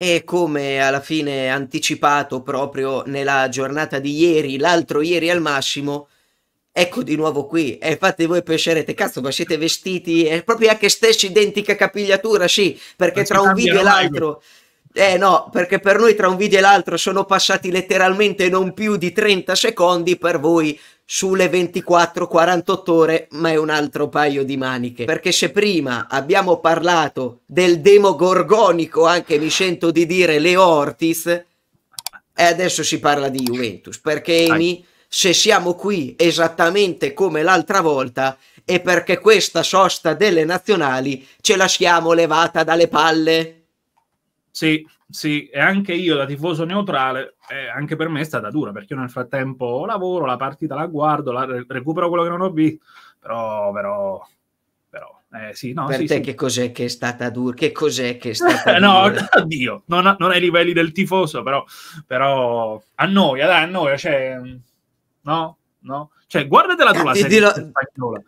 E come alla fine anticipato proprio nella giornata di ieri, l'altro ieri al massimo, ecco di nuovo qui. E infatti voi penserete, cazzo, ma siete vestiti è proprio anche stessa identica capigliatura, sì, perché tra un video e l'altro... Eh no, perché per noi tra un video e l'altro sono passati letteralmente non più di 30 secondi, per voi sulle 24-48 ore, ma è un altro paio di maniche. Perché se prima abbiamo parlato del demogorgonico, anche mi sento di dire Leo Ortiz, e adesso si parla di Juventus. Perché Amy, se siamo qui esattamente come l'altra volta, è perché questa sosta delle nazionali ce la siamo levata dalle palle. Sì, sì, e anche io da tifoso neutrale, eh, anche per me è stata dura, perché io nel frattempo lavoro, la partita la guardo, la re- recupero quello che non ho visto, però, però, però eh, sì, no, per sì, te sì. che cos'è che è stata dura? Che cos'è che è stata dura? No, oddio, non, non, ai livelli del tifoso, però, però noi, dai, annoia, cioè, no, no. Cioè, guardatela tu la serie dillo... spagnola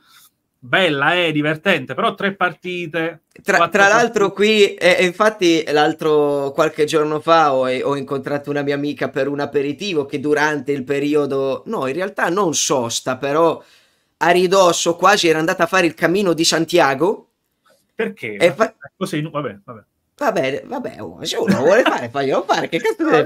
bella, è eh, divertente, però tre partite. Tra, tra l'altro qui, eh, infatti l'altro qualche giorno fa ho, ho, incontrato una mia amica per un aperitivo che durante il periodo, no in realtà non sosta, però a ridosso quasi era andata a fare il cammino di Santiago. Perché? E fa... Così, vabbè, vabbè. Vabbè, vabbè, oh, se uno vuole fare, faglielo fare, che cazzo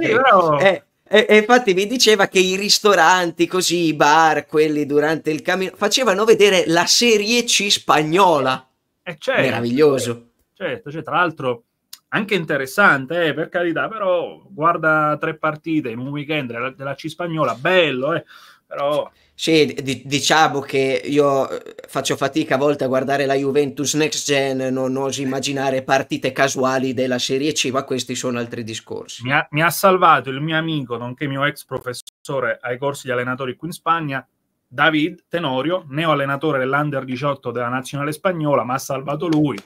è? Eh, e, e, infatti mi diceva che i ristoranti, così i bar, quelli durante il cammino, facevano vedere la Serie C spagnola. Eh, eh certo, Meraviglioso. Certo, certo, cioè, tra l'altro anche interessante, eh, per carità, però guarda tre partite in un weekend della, della C spagnola, bello, eh. Però... Sì, di- diciamo che io eh, faccio fatica a volte a guardare la Juventus Next Gen, non oso immaginare partite casuali della Serie C, ma questi sono altri discorsi. Mi ha, mi ha salvato il mio amico, nonché mio ex professore ai corsi di allenatori qui in Spagna, David Tenorio, neo allenatore dell'Under 18 della nazionale spagnola, mi ha salvato lui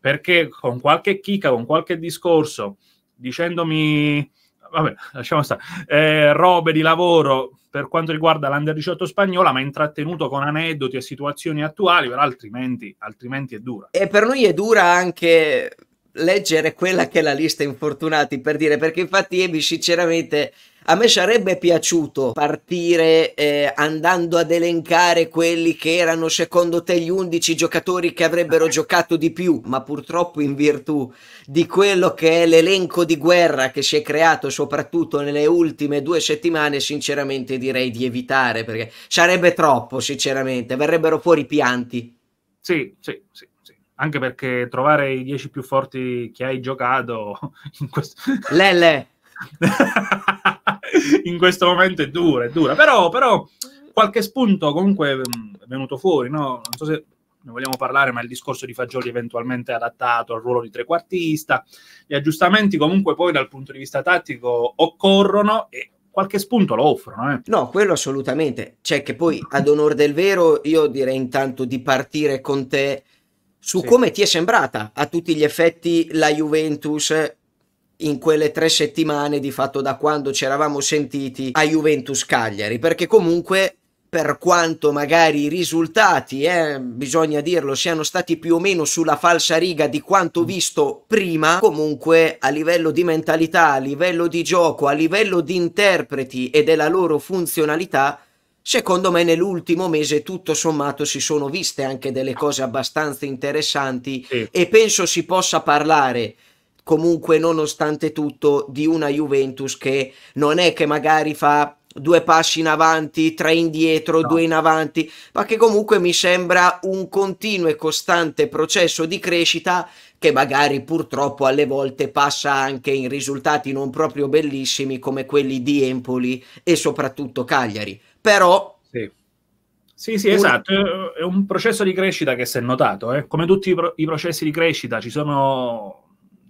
perché con qualche chicca, con qualche discorso, dicendomi vabbè, lasciamo stare, eh, robe di lavoro per quanto riguarda l'Under 18 spagnola, ma intrattenuto con aneddoti e situazioni attuali, altrimenti, altrimenti è dura. E per noi è dura anche leggere quella che è la lista infortunati per dire perché infatti Ebi sinceramente a me sarebbe piaciuto partire eh, andando ad elencare quelli che erano secondo te gli 11 giocatori che avrebbero giocato di più, ma purtroppo in virtù di quello che è l'elenco di guerra che si è creato soprattutto nelle ultime due settimane, sinceramente direi di evitare perché sarebbe troppo, sinceramente, verrebbero fuori pianti. Sì, sì, sì anche perché trovare i 10 più forti che hai giocato in questo... Lele! in questo momento è dura, è dura. Però, però qualche spunto comunque mm, è venuto fuori, no? Non so se ne vogliamo parlare, ma il discorso di Fagioli eventualmente adattato al ruolo di trequartista. Gli aggiustamenti comunque poi dal punto di vista tattico occorrono e qualche spunto lo offrono. Eh. No, quello assolutamente. C'è cioè che poi, ad onore del vero, io direi intanto di partire con te su sì. come ti è sembrata a tutti gli effetti la Juventus in quelle tre settimane di fatto da quando ci eravamo sentiti a Juventus Cagliari, perché comunque per quanto magari i risultati, eh, bisogna dirlo, siano stati più o meno sulla falsa riga di quanto visto prima, comunque a livello di mentalità, a livello di gioco, a livello di interpreti e della loro funzionalità, secondo me nell'ultimo mese tutto sommato si sono viste anche delle cose abbastanza interessanti sì. e penso si possa parlare comunque nonostante tutto di una Juventus che non è che magari fa due passi in avanti, tre indietro, no. due in avanti, ma che comunque mi sembra un continuo e costante processo di crescita che magari purtroppo alle volte passa anche in risultati non proprio bellissimi come quelli di Empoli e soprattutto Cagliari. Però sì. Sì, sì, esatto, è un processo di crescita che si è notato, eh. come tutti i, pro- i processi di crescita ci sono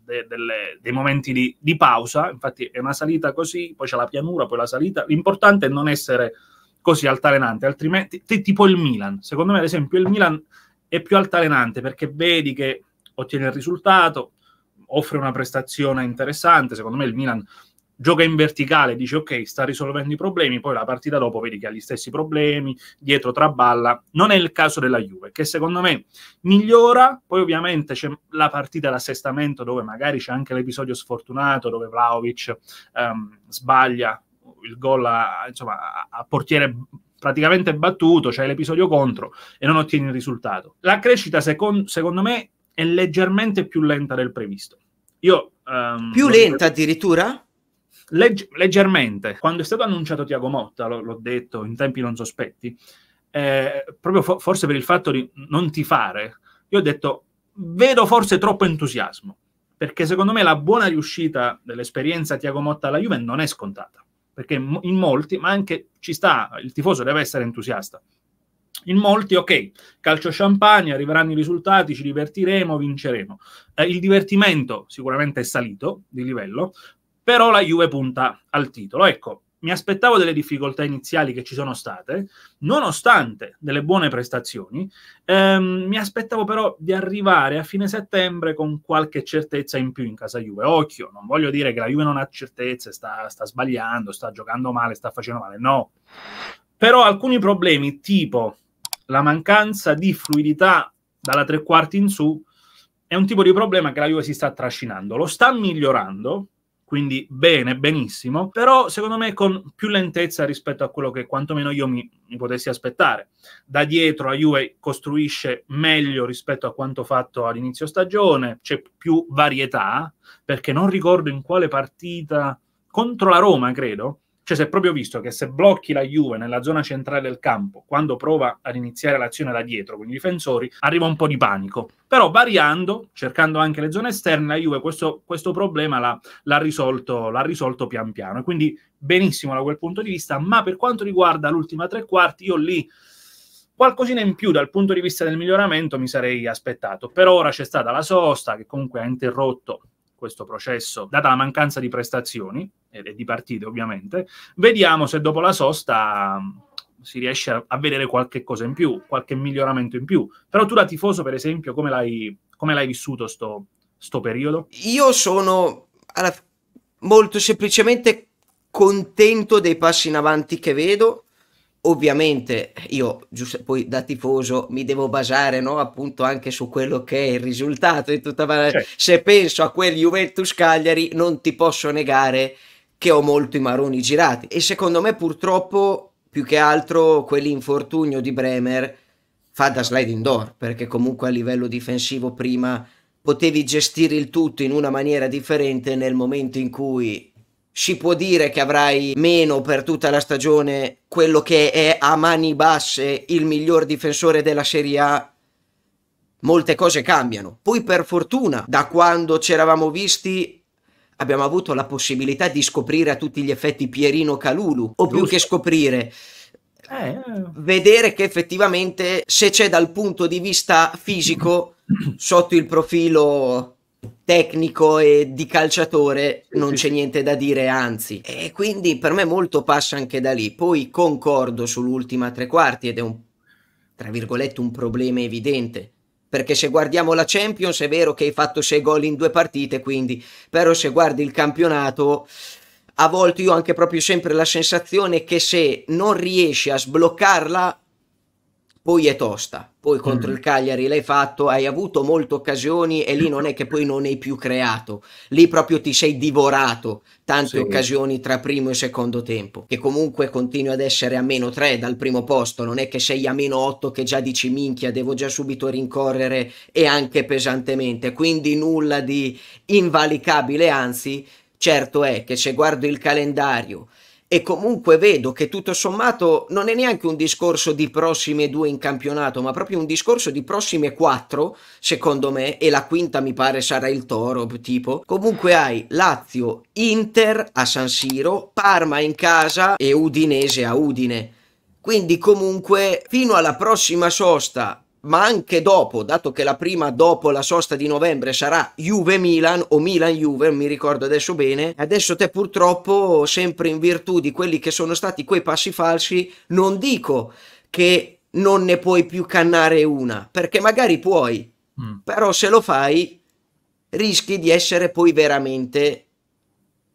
de, delle, dei momenti di, di, pausa, infatti è una salita così, poi c'è la pianura, poi la salita, l'importante è non essere così altalenante, altrimenti tipo il Milan, secondo me ad esempio il Milan è più altalenante perché vedi che ottiene il risultato, offre una prestazione interessante, secondo me il Milan gioca in verticale, dice ok, sta risolvendo i problemi, poi la partita dopo vedi che ha gli stessi problemi, dietro traballa. Non è il caso della Juve, che secondo me migliora, poi ovviamente c'è la partita d'assestamento dove magari c'è anche l'episodio sfortunato dove Vlaovic ehm, sbaglia il gol a, insomma, a portiere praticamente battuto, c'è cioè l'episodio contro e non ottieni il risultato. La crescita secondo, secondo me è leggermente più lenta del previsto. Io, ehm, più lenta dire... addirittura? Legg- leggermente, quando è stato annunciato Tiago Motta, l- l'ho detto in tempi non sospetti, eh, proprio fo- forse per il fatto di non ti fare, io ho detto vedo forse troppo entusiasmo, perché secondo me la buona riuscita dell'esperienza Tiago Motta alla Juve non è scontata, perché in molti, ma anche ci sta, il tifoso deve essere entusiasta. In molti, ok, calcio champagne, arriveranno i risultati, ci divertiremo, vinceremo. Eh, il divertimento sicuramente è salito di livello, però la Juve punta al titolo. Ecco, mi aspettavo delle difficoltà iniziali che ci sono state, nonostante delle buone prestazioni, ehm, mi aspettavo però di arrivare a fine settembre con qualche certezza in più in casa Juve. Occhio, non voglio dire che la Juve non ha certezze, sta, sta sbagliando, sta giocando male, sta facendo male, no. Però alcuni problemi, tipo la mancanza di fluidità dalla tre quarti in su, è un tipo di problema che la Juve si sta trascinando. Lo sta migliorando, quindi bene, benissimo, però secondo me con più lentezza rispetto a quello che quantomeno io mi, mi potessi aspettare. Da dietro la Juve costruisce meglio rispetto a quanto fatto all'inizio stagione, c'è più varietà, perché non ricordo in quale partita contro la Roma, credo, cioè si è proprio visto che se blocchi la Juve nella zona centrale del campo, quando prova ad iniziare l'azione da dietro con i difensori, arriva un po' di panico. Però variando, cercando anche le zone esterne, la Juve questo, questo problema l'ha, l'ha, risolto, l'ha risolto pian piano. E quindi benissimo da quel punto di vista, ma per quanto riguarda l'ultima tre quarti, io lì qualcosina in più dal punto di vista del miglioramento mi sarei aspettato. Per ora c'è stata la sosta che comunque ha interrotto questo processo, data la mancanza di prestazioni, e di partite ovviamente, vediamo se dopo la sosta mm, si riesce a vedere qualche cosa in più, qualche miglioramento in più. Però tu da tifoso, per esempio, come l'hai, come l'hai vissuto questo periodo? Io sono alla, molto semplicemente contento dei passi in avanti che vedo. Ovviamente io giusto, poi da tifoso mi devo basare no, appunto anche su quello che è il risultato di tutta la... Certo. Se penso a quel Juventus Cagliari non ti posso negare che ho molto i maroni girati e secondo me purtroppo più che altro quell'infortunio di Bremer fa da sliding door perché comunque a livello difensivo prima potevi gestire il tutto in una maniera differente nel momento in cui si può dire che avrai meno per tutta la stagione quello che è a mani basse il miglior difensore della Serie A molte cose cambiano. Poi per fortuna, da quando ci eravamo visti abbiamo avuto la possibilità di scoprire a tutti gli effetti Pierino Calulu, o più che scoprire, eh. vedere che effettivamente se c'è dal punto di vista fisico, sotto il profilo tecnico e di calciatore, non c'è niente da dire, anzi. E quindi per me molto passa anche da lì. Poi concordo sull'ultima tre quarti ed è un, tra virgolette, un problema evidente perché se guardiamo la Champions è vero che hai fatto 6 gol in due partite, quindi, però se guardi il campionato, a volte io ho anche proprio sempre la sensazione che se non riesci a sbloccarla, poi è tosta, poi contro mm. il Cagliari l'hai fatto, hai avuto molte occasioni e lì non è che poi non hai più creato, lì proprio ti sei divorato tante sì. occasioni tra primo e secondo tempo, che comunque continui ad essere a meno 3 dal primo posto, non è che sei a meno 8 che già dici minchia, devo già subito rincorrere e anche pesantemente, quindi nulla di invalicabile, anzi certo è che se guardo il calendario, e comunque vedo che tutto sommato non è neanche un discorso di prossime due in campionato, ma proprio un discorso di prossime quattro, secondo me, e la quinta mi pare sarà il Toro, tipo. Comunque hai Lazio, Inter a San Siro, Parma in casa e Udinese a Udine. Quindi comunque fino alla prossima sosta ma anche dopo, dato che la prima dopo la sosta di novembre sarà Juve-Milan o Milan-Juve, mi ricordo adesso bene, adesso te purtroppo, sempre in virtù di quelli che sono stati quei passi falsi, non dico che non ne puoi più cannare una, perché magari puoi, mm. però se lo fai rischi di essere poi veramente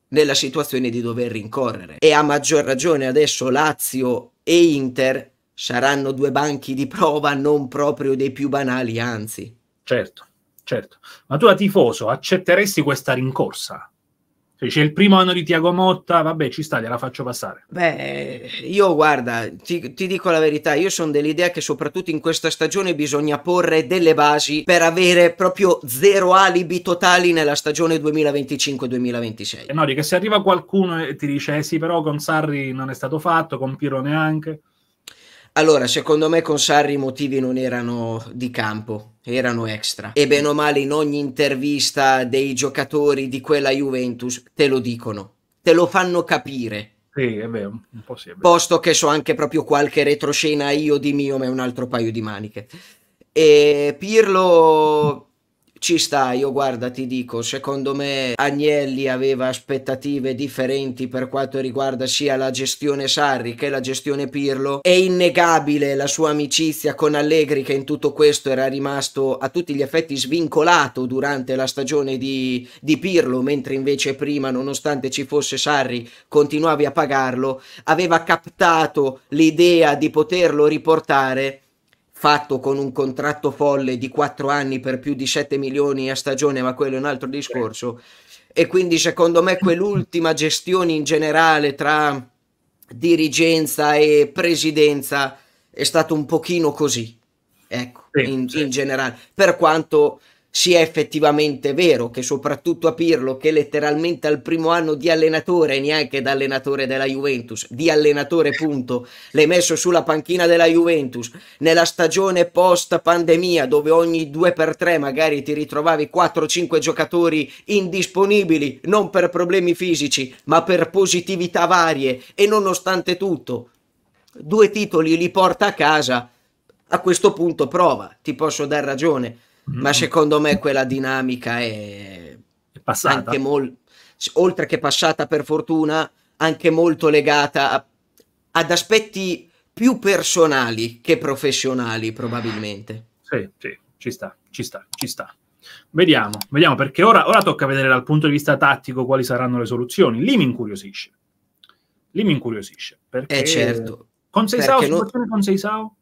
nella situazione di dover rincorrere. E a maggior ragione adesso Lazio e Inter saranno due banchi di prova non proprio dei più banali, anzi. Certo, certo. Ma tu da tifoso accetteresti questa rincorsa? Cioè, c'è il primo anno di Tiago Motta, vabbè, ci sta, gliela faccio passare. Beh, io guarda, ti, ti dico la verità, io sono dell'idea che soprattutto in questa stagione bisogna porre delle basi per avere proprio zero alibi totali nella stagione 2025-2026. E Nori, che se arriva qualcuno e ti dice, eh sì, però con Sarri non è stato fatto, con Piro neanche... Allora, secondo me con Sarri i motivi non erano di campo, erano extra. E bene o male in ogni intervista dei giocatori di quella Juventus te lo dicono, te lo fanno capire. Sì, è vero, un po' sì. Posto che so anche proprio qualche retroscena io di mio, ma è un altro paio di maniche. E Pirlo ci sta, io guarda, ti dico, secondo me Agnelli aveva aspettative differenti per quanto riguarda sia la gestione Sarri che la gestione Pirlo. È innegabile la sua amicizia con Allegri che in tutto questo era rimasto a tutti gli effetti svincolato durante la stagione di, di Pirlo, mentre invece prima, nonostante ci fosse Sarri, continuavi a pagarlo. Aveva captato l'idea di poterlo riportare fatto con un contratto folle di 4 anni per più di 7 milioni a stagione, ma quello è un altro discorso. E quindi secondo me quell'ultima gestione in generale tra dirigenza e presidenza è stato un pochino così, ecco, in, in generale. Per quanto sia effettivamente vero che soprattutto a Pirlo che letteralmente al primo anno di allenatore neanche da allenatore della Juventus di allenatore punto l'è messo sulla panchina della Juventus nella stagione post pandemia dove ogni 2 per 3 magari ti ritrovavi 4-5 giocatori indisponibili non per problemi fisici ma per positività varie e nonostante tutto due titoli li porta a casa a questo punto prova ti posso dar ragione ma mm. secondo me quella dinamica è, è passata. Anche mol... Oltre che passata per fortuna, anche molto legata a... ad aspetti più personali che professionali, probabilmente. Sì, sì, ci sta, ci sta, ci sta. Vediamo, vediamo perché ora, ora tocca vedere dal punto di vista tattico quali saranno le soluzioni. Lì mi incuriosisce. Lì mi incuriosisce. Perché... Eh certo. Con Seisao, non... situazione con Sao?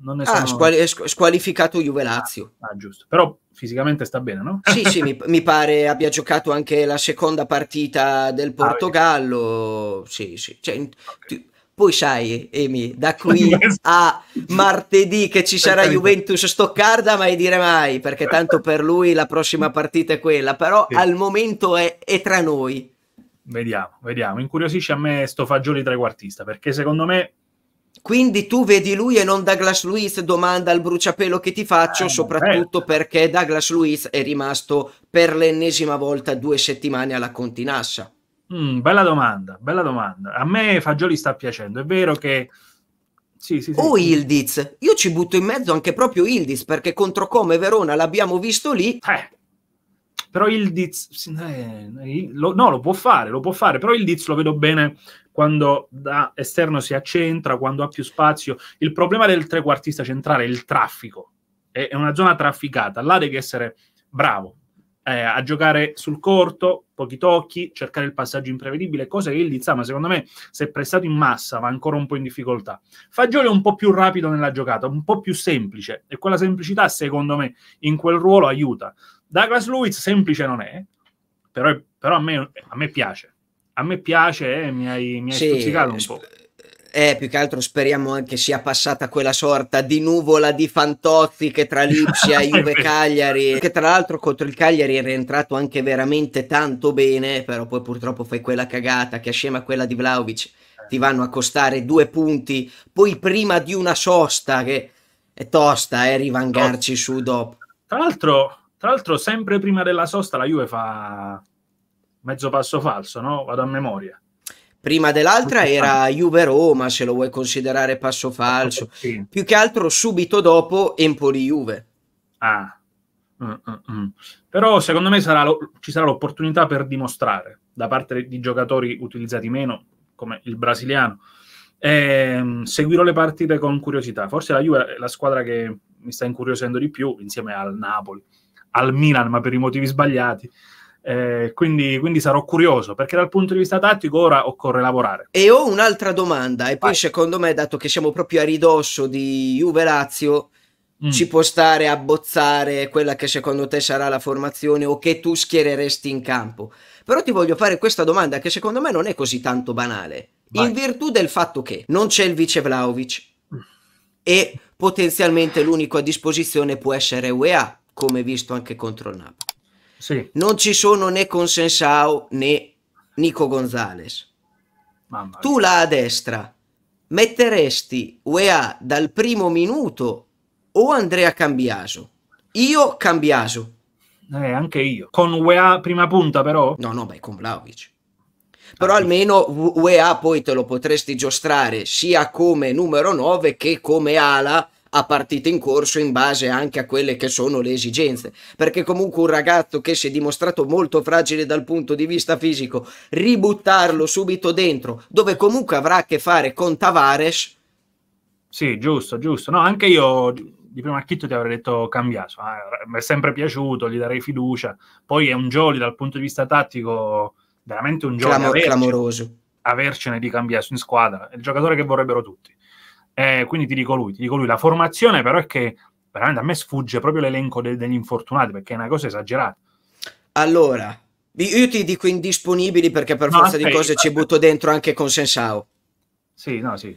Non ne ah, sono... squali- squalificato Juve Lazio. Ah, ah, giusto. Però fisicamente sta bene, no? Sì, sì, mi, mi, pare abbia giocato anche la seconda partita del ah, Portogallo. Ah, sì, sì. Cioè, okay. tu... Poi sai, Emi, da qui a martedì che ci sarà Juventus Stoccarda, mai dire mai, perché tanto per lui la prossima partita è quella, però sì. al momento è, è, tra noi. Vediamo, vediamo. Incuriosisce a me sto fagioli trequartista, perché secondo me quindi tu vedi lui e non Douglas Luiz, domanda al bruciapelo che ti faccio, ah, soprattutto bello. perché Douglas Luiz è rimasto per l'ennesima volta due settimane alla continassa. Mm, bella domanda, bella domanda. A me Fagioli sta piacendo, è vero che... Sì, sì, sì. O Ildiz, io ci butto in mezzo anche proprio Ildiz, perché contro Come Verona l'abbiamo visto lì, eh però il Diz, eh, lo, no, lo può fare, lo può fare, però il Diz lo vedo bene quando da esterno si accentra, quando ha più spazio. Il problema del trequartista centrale è il traffico, è, è una zona trafficata, là devi essere bravo, eh, a giocare sul corto, pochi tocchi, cercare il passaggio imprevedibile, cosa che il Lizza, ma secondo me, si è prestato in massa, va ancora un po' in difficoltà. Fagioli è un po' più rapido nella giocata, un po' più semplice, e quella semplicità, secondo me, in quel ruolo aiuta. Douglas Lewis semplice non è, però, però a, me, a, me, piace. A me piace, eh, mi hai, mi hai sì, stuzzicato un eh, po'. Eh, più che altro speriamo anche sia passata quella sorta di nuvola di Fantozzi che tra Lipsia, e Juve Cagliari, che tra l'altro contro il Cagliari è rientrato anche veramente tanto bene, però poi purtroppo fai quella cagata che assieme a quella di Vlaovic ti vanno a costare due punti, poi prima di una sosta che è tosta, eh, rivangarci su dopo. Tra l'altro tra l'altro, sempre prima della sosta, la Juve fa mezzo passo falso, no? Vado a memoria. Prima dell'altra era Juve-Roma, se lo vuoi considerare passo falso. Sì. Più che altro subito dopo Empoli-Juve. Ah. Mm, mm, mm, Però secondo me sarà lo... ci sarà l'opportunità per dimostrare da parte di giocatori utilizzati meno, come il brasiliano. E, ehm, seguirò le partite con curiosità. Forse la Juve è la squadra che mi sta incuriosendo di più, insieme al Napoli al Milan, ma per i motivi sbagliati. Eh, quindi, quindi, sarò curioso perché dal punto di vista tattico ora occorre lavorare. E ho un'altra domanda, e poi Vai. secondo me, dato che siamo proprio a ridosso di Juve Lazio, mm. ci può stare a bozzare quella che secondo te sarà la formazione o che tu schiereresti in campo. Però ti voglio fare questa domanda che secondo me non è così tanto banale, Vai. in virtù del fatto che non c'è il vice Vlaovic mm. e potenzialmente l'unico a disposizione può essere UEA come visto anche contro il Napoli. Sì. Non ci sono né Consensao né Nico Gonzales. Tu là a destra metteresti UEA dal primo minuto o Andrea Cambiaso? Io Cambiaso. Eh, anche io. Con UEA prima punta però? No, no, beh, con Vlaovic. Ah, però ah, almeno UEA poi te lo potresti giostrare sia come numero 9 che come ala a partite in corso in base anche a quelle che sono le esigenze, perché comunque un ragazzo che si è dimostrato molto fragile dal punto di vista fisico, ributtarlo subito dentro, dove comunque avrà a che fare con Tavares. Sì, giusto, giusto. No, anche io di primo acchito ti avrei detto cambiato, eh, mi è sempre piaciuto, gli darei fiducia. Poi è un Jolly dal punto di vista tattico, veramente un Jolly Clamor- avercene, clamoroso. Avercene di cambiare in squadra, è il giocatore che vorrebbero tutti. Eh, quindi ti dico lui, ti dico lui. La formazione però è che veramente a me sfugge proprio l'elenco de- degli infortunati perché è una cosa esagerata. Allora, io ti dico indisponibili perché per no, forza okay, di cose ci butto dentro anche con Sensao. Sì, no, sì.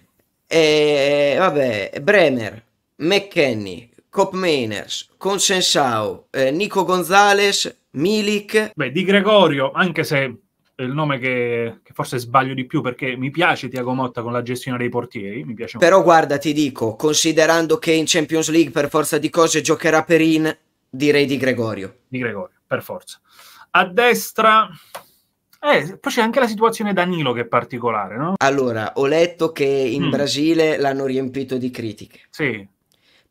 E, eh, vabbè, Bremer, McKenny, Cop Mainers, Consensao, eh, Nico Gonzalez, Milik. Beh, Di Gregorio, anche se il nome che, che, forse sbaglio di più perché mi piace Tiago Motta con la gestione dei portieri. Mi piace Però molto. guarda, ti dico, considerando che in Champions League per forza di cose giocherà Perin, direi di Gregorio. Di Gregorio, per forza. A destra... Eh, poi c'è anche la situazione Danilo che è particolare, no? Allora, ho letto che in mm. Brasile l'hanno riempito di critiche. Sì,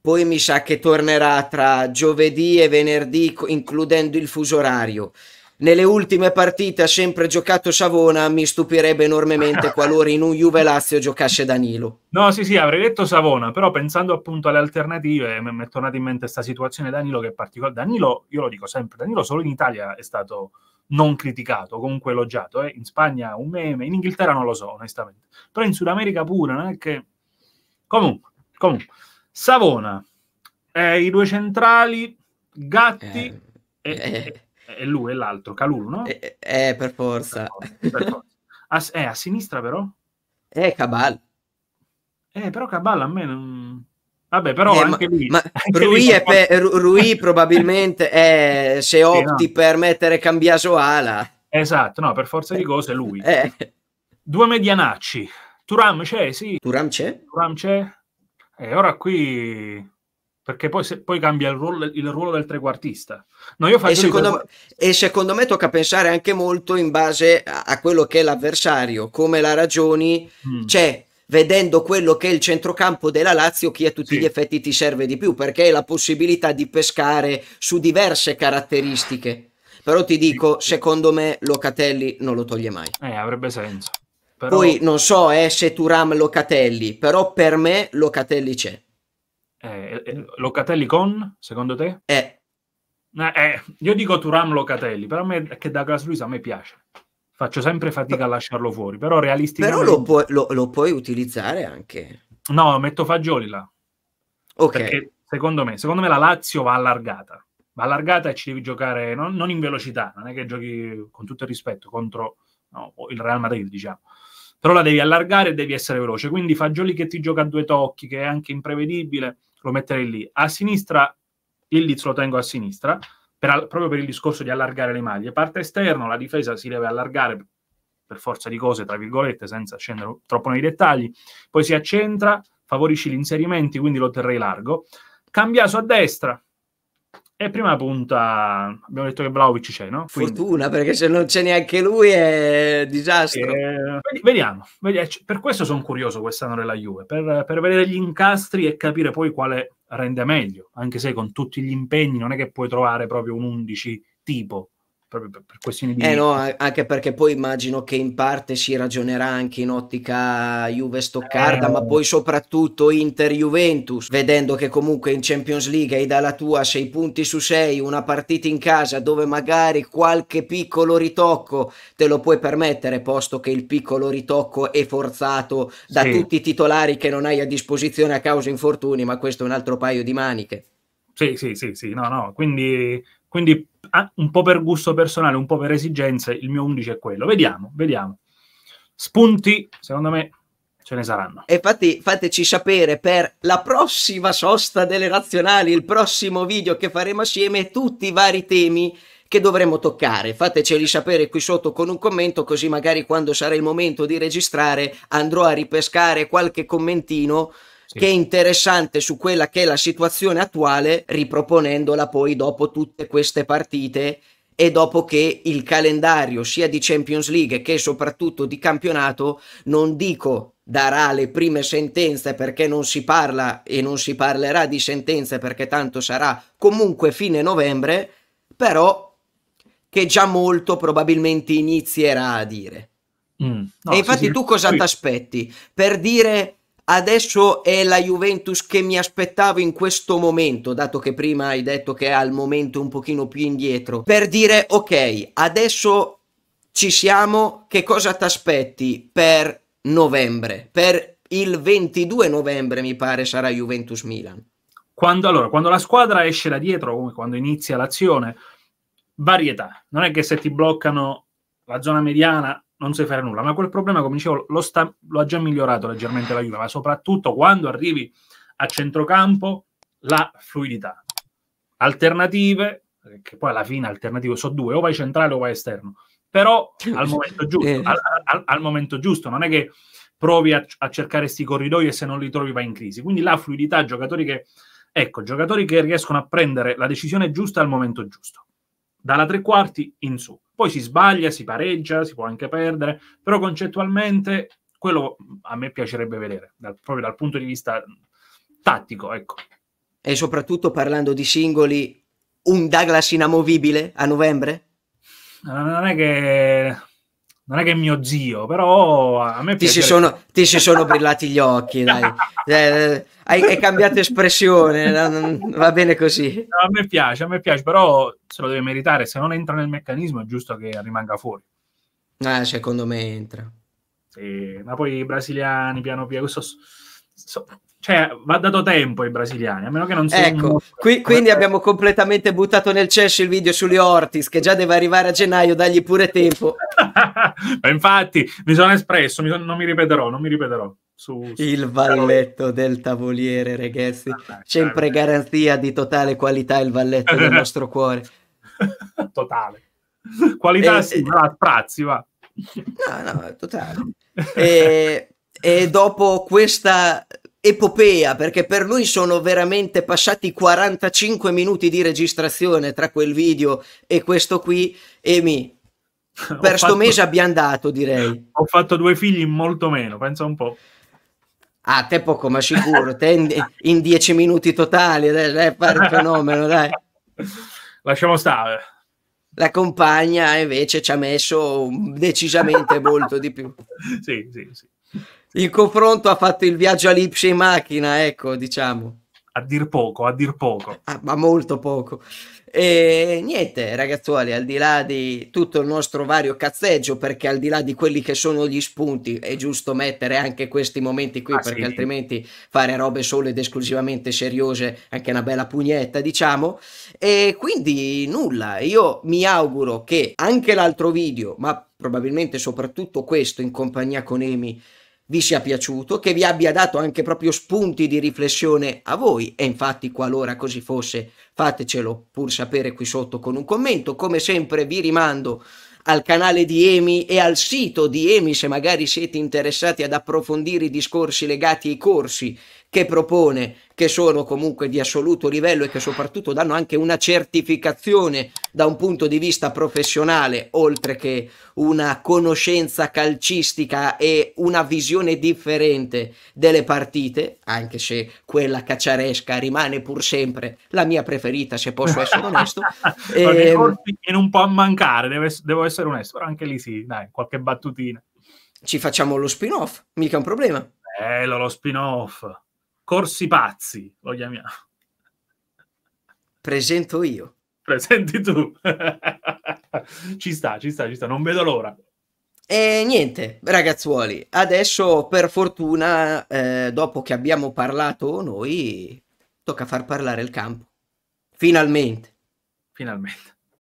poi mi sa che tornerà tra giovedì e venerdì, includendo il fuso orario. Nelle ultime partite ha sempre giocato Savona, mi stupirebbe enormemente qualora in un Juve Lazio giocasse Danilo. No, sì, sì, avrei detto Savona, però pensando appunto alle alternative mi è tornata in mente questa situazione Danilo che è particolare. Danilo, io lo dico sempre, Danilo solo in Italia è stato non criticato, comunque elogiato, eh. in Spagna un meme, in Inghilterra non lo so, onestamente. Però in Sud America pure, non è che Comunque, comunque Savona, eh, i due centrali, Gatti eh, e, eh è lui e l'altro, Calulu, no? Eh, eh per forza. Per forza. A, eh, a sinistra però? Eh, Cabal. Eh, però Cabal a me non... Vabbè, però eh, anche lui... Ma anche Rui, lui per, Rui probabilmente è, se opti eh, no. per mettere Cambiaso ala. Esatto, no, per forza di eh, cose è lui. Eh. Due medianacci. Turam c'è, sì. Turam c'è? Turam c'è. E ora qui perché poi, se, poi cambia il ruolo, il ruolo, del trequartista. No, io e, secondo, trequart... e secondo me tocca pensare anche molto in base a, a quello che è l'avversario, come la ragioni, mm. cioè vedendo quello che è il centrocampo della Lazio, chi a tutti sì. gli effetti ti serve di più, perché hai la possibilità di pescare su diverse caratteristiche. Però ti dico, sì. secondo me Locatelli non lo toglie mai. Eh, avrebbe senso. Però... Poi non so eh, se Turam Locatelli, però per me Locatelli c'è. Eh, eh, Locatelli con, secondo te? Eh. eh io dico Turam Locatelli, però a me che da Gasluis a me piace. Faccio sempre fatica a lasciarlo fuori, però realisticamente... Però lo, pu- lo, lo puoi utilizzare anche. No, metto Fagioli là. Ok. Perché secondo me, secondo me la Lazio va allargata. Va allargata e ci devi giocare non, non in velocità, non è che giochi con tutto il rispetto contro no, il Real Madrid, diciamo però la devi allargare e devi essere veloce. Quindi Fagioli che ti gioca a due tocchi, che è anche imprevedibile, lo metterei lì. A sinistra, il Leeds lo tengo a sinistra, per, proprio per il discorso di allargare le maglie. Parte esterno, la difesa si deve allargare per forza di cose, tra virgolette, senza scendere troppo nei dettagli. Poi si accentra, favorisci gli inserimenti, quindi lo terrei largo. Cambiaso a destra, e prima punta abbiamo detto che Vlaovic c'è, no? Quindi... Fortuna, perché se non c'è neanche lui è disastro. E... Eh, vediamo, eh, Per questo sono curioso quest'anno della Juve, per, per, vedere gli incastri e capire poi quale rende meglio, anche se con tutti gli impegni non è che puoi trovare proprio un 11 tipo proprio per, per questioni di... Eh no, anche perché poi immagino che in parte si ragionerà anche in ottica Juve-Stoccarda, eh... ma poi soprattutto Inter-Juventus, vedendo che comunque in Champions League hai dalla tua 6 punti su 6, una partita in casa dove magari qualche piccolo ritocco te lo puoi permettere, posto che il piccolo ritocco è forzato da sì. tutti i titolari che non hai a disposizione a causa infortuni, ma questo è un altro paio di maniche. Sì, sì, sì, sì, no, no, quindi, quindi Ah, un po' per gusto personale, un po' per esigenze, il mio 11 è quello. Vediamo, vediamo. Spunti, secondo me, ce ne saranno. E infatti fateci sapere per la prossima sosta delle nazionali, il prossimo video che faremo assieme, tutti i vari temi che dovremo toccare. Fateceli sapere qui sotto con un commento, così magari quando sarà il momento di registrare andrò a ripescare qualche commentino che è interessante su quella che è la situazione attuale, riproponendola poi dopo tutte queste partite e dopo che il calendario sia di Champions League che soprattutto di campionato, non dico darà le prime sentenze perché non si parla e non si parlerà di sentenze perché tanto sarà comunque fine novembre, però che già molto probabilmente inizierà a dire. Mm, no, e infatti sì, tu cosa sì. ti aspetti? Per dire adesso è la Juventus che mi aspettavo in questo momento, dato che prima hai detto che è al momento un pochino più indietro, per dire ok, adesso ci siamo, che cosa ti aspetti per novembre? Per il 22 novembre mi pare sarà Juventus Milan. Quando, allora, quando la squadra esce da dietro, come quando inizia l'azione, varietà. Non è che se ti bloccano la zona mediana non sai fare nulla, ma quel problema, come dicevo, lo, sta, lo ha già migliorato leggermente la Juve, ma soprattutto quando arrivi a centrocampo, la fluidità. Alternative, che poi alla fine alternative sono due, o vai centrale o vai esterno, però al momento giusto, eh. al, al, al momento giusto non è che provi a, a cercare questi corridoi e se non li trovi vai in crisi. Quindi la fluidità, giocatori che, ecco, giocatori che riescono a prendere la decisione giusta al momento giusto dalla tre quarti in su. Poi si sbaglia, si pareggia, si può anche perdere, però concettualmente quello mm, a me piacerebbe vedere, dal, proprio dal punto di vista mm, tattico, ecco. E soprattutto parlando di singoli, un Douglas inamovibile a novembre? Non è che non è che è mio zio, però a me ti piace. Si sono, ti si sono brillati gli occhi, dai. Eh, eh hai, hai, cambiato espressione, va bene così. No, a me piace, a me piace, però se lo deve meritare, se non entra nel meccanismo è giusto che rimanga fuori. Eh, secondo me entra. Sì, ma poi i brasiliani piano piano, so, so, cioè va dato tempo ai brasiliani, a meno che non sia Ecco, qui, quindi eh. abbiamo completamente buttato nel cesso il video sugli Ortis, che già deve arrivare a gennaio, dagli pure tempo. infatti, mi sono espresso, mi sono, non mi ripeterò, non mi ripeterò. Su, su, il valletto del tavoliere, ragazzi. Ah, Sempre garanzia di totale qualità il valletto del nostro cuore. Totale. Qualità eh, sì, eh, sprazzi, va. No, no, totale. e, e dopo questa epopea perché per lui sono veramente passati 45 minuti di registrazione tra quel video e questo qui e mi per fatto, sto mese abbiamo dato direi ho fatto due figli molto meno pensa un po' a ah, te poco ma sicuro te in, in dieci minuti totali dai, dai fare fenomeno dai lasciamo stare la compagna invece ci ha messo decisamente molto di più sì sì sì in confronto ha fatto il viaggio a Lipsia in macchina, ecco, diciamo. A dir poco, a dir poco. Ah, ma molto poco. E niente, ragazzuoli, al di là di tutto il nostro vario cazzeggio, perché al di là di quelli che sono gli spunti, è giusto mettere anche questi momenti qui, ah, perché sì. altrimenti fare robe solo ed esclusivamente seriose, anche una bella pugnetta, diciamo. E quindi nulla, io mi auguro che anche l'altro video, ma probabilmente soprattutto questo in compagnia con Emi, vi sia piaciuto, che vi abbia dato anche proprio spunti di riflessione a voi e infatti qualora così fosse fatecelo pur sapere qui sotto con un commento. Come sempre vi rimando al canale di Emi e al sito di Emi se magari siete interessati ad approfondire i discorsi legati ai corsi che propone, che sono comunque di assoluto livello e che soprattutto danno anche una certificazione da un punto di vista professionale, oltre che una conoscenza calcistica e una visione differente delle partite, anche se quella cacciaresca rimane pur sempre la mia preferita, se posso essere onesto. e... Viene un po' a mancare, devo essere onesto, però anche lì sì, dai, qualche battutina. Ci facciamo lo spin-off, mica un problema. Bello lo spin-off. Corsi pazzi, lo chiamiamo. Presento io. Presenti tu. ci sta, ci sta, ci sta. Non vedo l'ora. E niente, ragazzuoli, adesso per fortuna, eh, dopo che abbiamo parlato noi, tocca far parlare il campo. Finalmente. Finalmente.